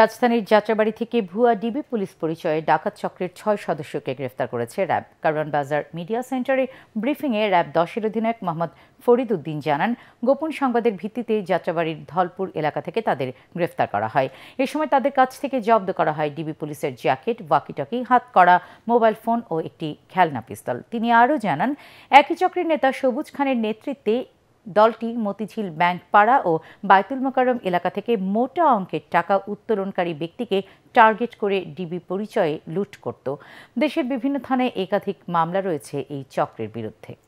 রাজধানীর যাত্রাবাড়ি থেকে ভুয়া ডিবি পুলিশ পরিচয়ে ডাকাত চক্রের ছয় সদস্যকে গ্রেফতার করেছে র্যাব কারওয়ান বাজার মিডিয়া সেন্টারে ব্রিফিংয়ে র্যাব দশের অধিনায়ক মোহাম্মদ ফরিদ উদ্দিন জানান গোপন সংবাদের ভিত্তিতে যাত্রাবাড়ির ধলপুর এলাকা থেকে তাদের গ্রেফতার করা হয় এ সময় তাদের কাছ থেকে জব্দ করা হয় ডিবি পুলিশের জ্যাকেট ওয়াকিটকি হাত করা মোবাইল ফোন ও একটি খেলনা পিস্তল তিনি আরও জানান একই চক্রের নেতা সবুজ খানের নেতৃত্বে দলটি মতিঝিল ব্যাংক পাড়া ও বায়তুল মোকারম এলাকা থেকে মোটা অঙ্কের টাকা উত্তোলনকারী ব্যক্তিকে টার্গেট করে ডিবি পরিচয়ে লুট করত দেশের বিভিন্ন থানায় একাধিক মামলা রয়েছে এই চক্রের বিরুদ্ধে